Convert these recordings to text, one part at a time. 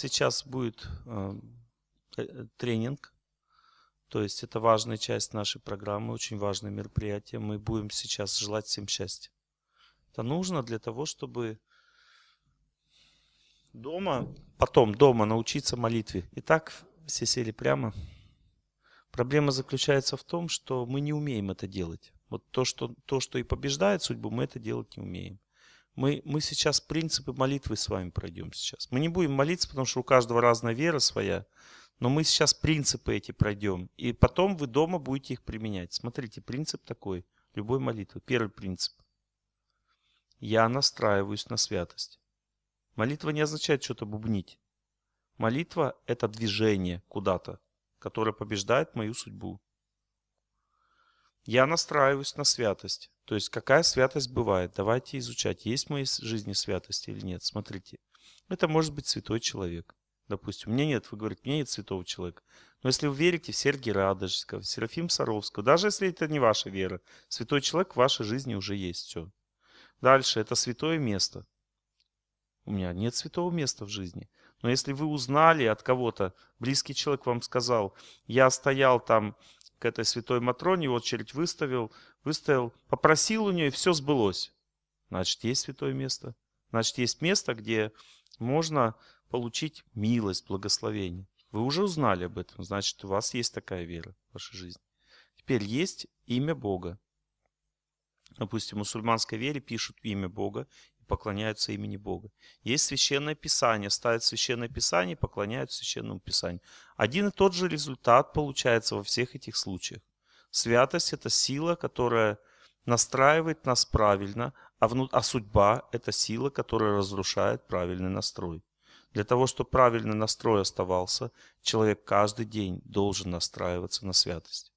Сейчас будет э, э, э, тренинг, то есть это важная часть нашей программы, очень важное мероприятие. Мы будем сейчас желать всем счастья. Это нужно для того, чтобы дома, потом дома научиться молитве. Итак, все сели прямо. Проблема заключается в том, что мы не умеем это делать. Вот то, что, то, что и побеждает судьбу, мы это делать не умеем. Мы, мы сейчас принципы молитвы с вами пройдем сейчас. Мы не будем молиться, потому что у каждого разная вера своя. Но мы сейчас принципы эти пройдем. И потом вы дома будете их применять. Смотрите, принцип такой. Любой молитвы. Первый принцип. Я настраиваюсь на святость. Молитва не означает что-то бубнить. Молитва – это движение куда-то, которое побеждает мою судьбу. Я настраиваюсь на святость. То есть какая святость бывает? Давайте изучать, есть в моей жизни святость или нет. Смотрите, это может быть святой человек. Допустим, у меня нет, вы говорите, у меня нет святого человека. Но если вы верите в Сергия Радожского, в Серафим Саровского, даже если это не ваша вера, святой человек в вашей жизни уже есть все. Дальше, это святое место. У меня нет святого места в жизни. Но если вы узнали от кого-то, близкий человек вам сказал, я стоял там к этой святой Матроне, его очередь выставил, выставил, попросил у нее, и все сбылось. Значит, есть святое место. Значит, есть место, где можно получить милость, благословение. Вы уже узнали об этом, значит, у вас есть такая вера в вашей жизни. Теперь есть имя Бога. Допустим, в мусульманской вере пишут имя Бога, поклоняются имени Бога. Есть священное писание, ставят священное писание и поклоняются священному писанию. Один и тот же результат получается во всех этих случаях. Святость – это сила, которая настраивает нас правильно, а, вну... а судьба – это сила, которая разрушает правильный настрой. Для того, чтобы правильный настрой оставался, человек каждый день должен настраиваться на святость.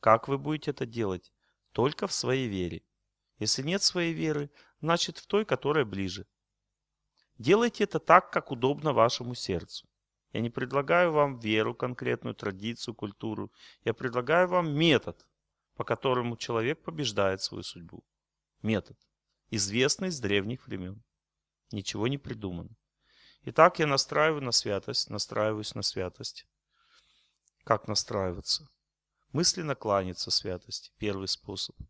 Как вы будете это делать? Только в своей вере. Если нет своей веры, значит в той, которая ближе. Делайте это так, как удобно вашему сердцу. Я не предлагаю вам веру, конкретную традицию, культуру. Я предлагаю вам метод, по которому человек побеждает свою судьбу. Метод, известный с древних времен. Ничего не придумано. Итак, я настраиваю на святость, настраиваюсь на святость. Как настраиваться? Мысленно кланяться святости. Первый способ –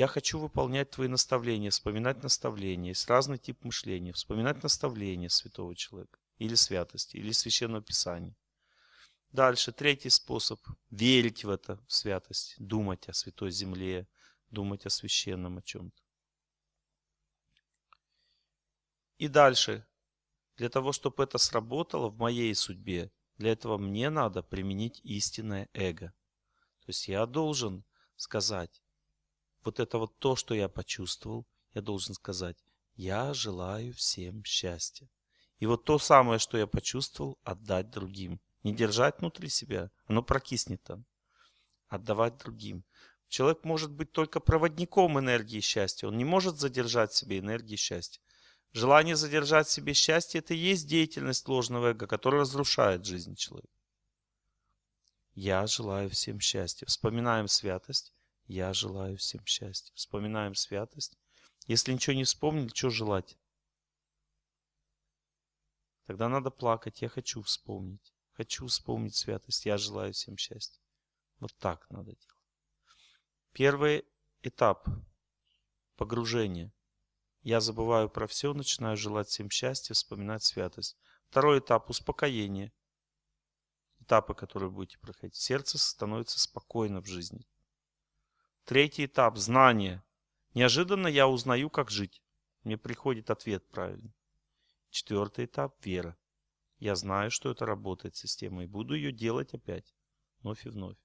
я хочу выполнять твои наставления, вспоминать наставления. Есть разный тип мышления. Вспоминать наставления святого человека или святости, или священного писания. Дальше, третий способ. Верить в это, в святость. Думать о святой земле, думать о священном о чем-то. И дальше. Для того, чтобы это сработало в моей судьбе, для этого мне надо применить истинное эго. То есть я должен сказать, вот это вот то, что я почувствовал, я должен сказать, я желаю всем счастья. И вот то самое, что я почувствовал, отдать другим. Не держать внутри себя, оно прокиснет там. Отдавать другим. Человек может быть только проводником энергии счастья. Он не может задержать в себе энергии счастья. Желание задержать в себе счастье – это и есть деятельность ложного эго, которая разрушает жизнь человека. Я желаю всем счастья. Вспоминаем святость я желаю всем счастья. Вспоминаем святость. Если ничего не вспомнили, что желать? Тогда надо плакать. Я хочу вспомнить. Хочу вспомнить святость. Я желаю всем счастья. Вот так надо делать. Первый этап погружения. Я забываю про все, начинаю желать всем счастья, вспоминать святость. Второй этап – успокоения. Этапы, которые будете проходить. Сердце становится спокойно в жизни. Третий этап – знание. Неожиданно я узнаю, как жить. Мне приходит ответ правильно. Четвертый этап – вера. Я знаю, что это работает система, и буду ее делать опять. Вновь и вновь.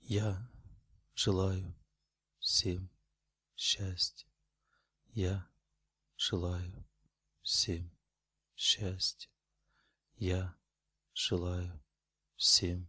Я желаю всем счастья. Я желаю всем счастья. Я желаю всем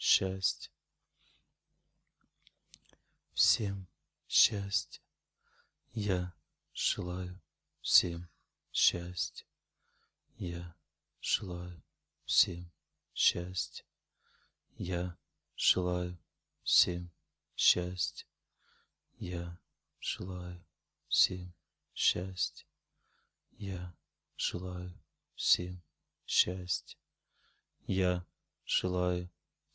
счастье. Всем счастье. Я желаю всем счастье. Я желаю всем счастье. Я желаю всем счастье. Я желаю всем счастье. Я желаю всем счастье. Я желаю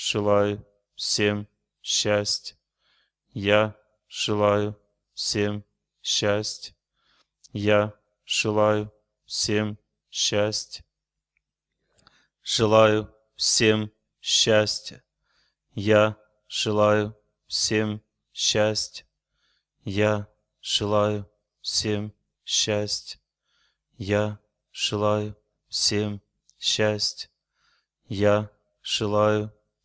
желаю всем счастья. Я желаю всем счастья. Я желаю всем счастья. Желаю всем счастья. Я желаю всем счастья. Я желаю всем счастья. Я желаю всем счастья. Я желаю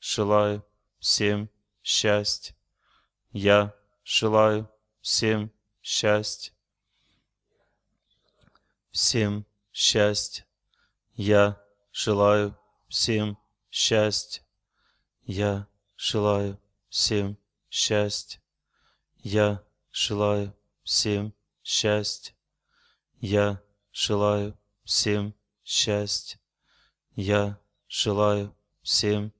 желаю всем счастья. Я желаю всем счастья. Всем счастья. Я желаю всем счастья. Я желаю всем счастья. Я желаю всем счастья. Я желаю всем счастья. Я желаю всем счастья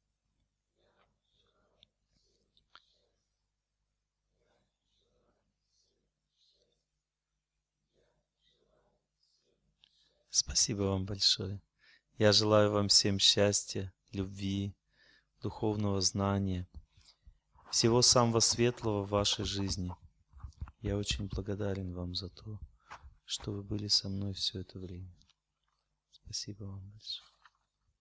Спасибо вам большое. Я желаю вам всем счастья, любви, духовного знания, всего самого светлого в вашей жизни. Я очень благодарен вам за то, что вы были со мной все это время. Спасибо вам большое.